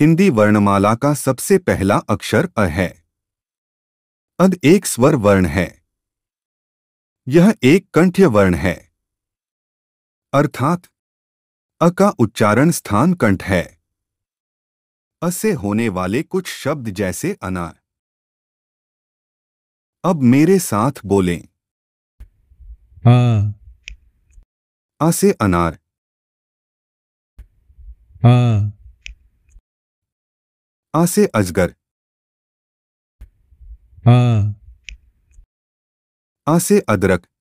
हिंदी वर्णमाला का सबसे पहला अक्षर अ है अद एक स्वर वर्ण है यह एक कंठ्य वर्ण है अर्थात अ का उच्चारण स्थान कंठ है अ से होने वाले कुछ शब्द जैसे अनार अब मेरे साथ बोलें आ आ से अनार आ आ से अजगर आ आ से अदरक